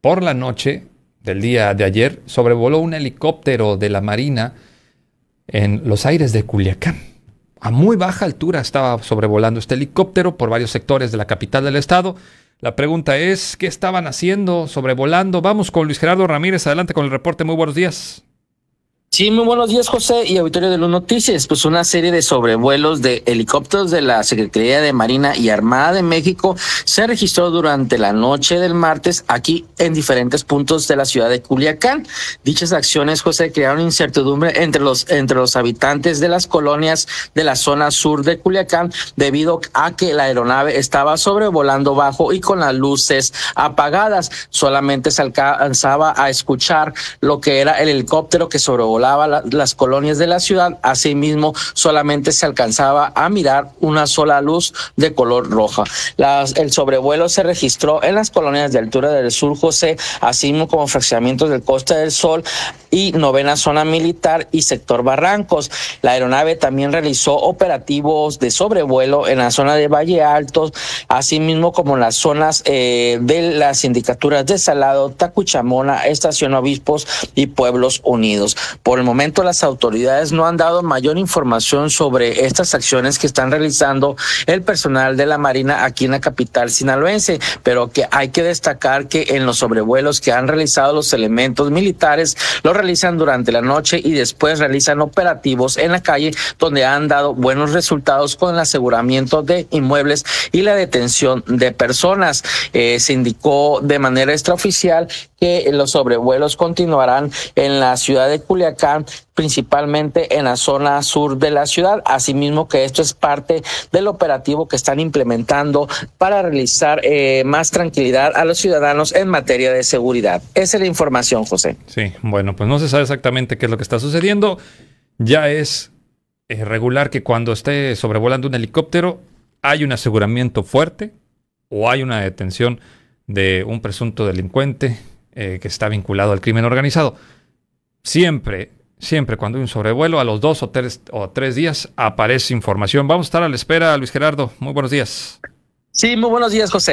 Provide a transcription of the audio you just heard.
por la noche del día de ayer sobrevoló un helicóptero de la Marina en los aires de Culiacán. A muy baja altura estaba sobrevolando este helicóptero por varios sectores de la capital del estado. La pregunta es, ¿qué estaban haciendo sobrevolando? Vamos con Luis Gerardo Ramírez, adelante con el reporte. Muy buenos días. Sí, muy buenos días, José y auditorio de los Noticias. Pues una serie de sobrevuelos de helicópteros de la Secretaría de Marina y Armada de México se registró durante la noche del martes aquí en diferentes puntos de la ciudad de Culiacán. Dichas acciones, José, crearon incertidumbre entre los entre los habitantes de las colonias de la zona sur de Culiacán debido a que la aeronave estaba sobrevolando bajo y con las luces apagadas. Solamente se alcanzaba a escuchar lo que era el helicóptero que sobrevolaba las colonias de la ciudad, asimismo solamente se alcanzaba a mirar una sola luz de color roja. Las, el sobrevuelo se registró en las colonias de altura del sur José, así como fraccionamientos del Costa del Sol y novena zona militar y sector Barrancos. La aeronave también realizó operativos de sobrevuelo en la zona de Valle Altos, asimismo como las zonas eh, de las sindicaturas de Salado, Tacuchamona, Estación Obispos y Pueblos Unidos. Por el momento las autoridades no han dado mayor información sobre estas acciones que están realizando el personal de la Marina aquí en la capital sinaloense, pero que hay que destacar que en los sobrevuelos que han realizado los elementos militares, lo realizan durante la noche y después realizan operativos en la calle donde han dado buenos resultados con el aseguramiento de inmuebles y la detención de personas. Eh, se indicó de manera extraoficial que los sobrevuelos continuarán en la ciudad de Culiacán, principalmente en la zona sur de la ciudad. Asimismo que esto es parte del operativo que están implementando para realizar eh, más tranquilidad a los ciudadanos en materia de seguridad. Esa es la información, José. Sí, bueno, pues no se sabe exactamente qué es lo que está sucediendo. Ya es eh, regular que cuando esté sobrevolando un helicóptero hay un aseguramiento fuerte o hay una detención de un presunto delincuente eh, que está vinculado al crimen organizado. Siempre, siempre cuando hay un sobrevuelo, a los dos o o tres días aparece información. Vamos a estar a la espera, Luis Gerardo. Muy buenos días. Sí, muy buenos días, José.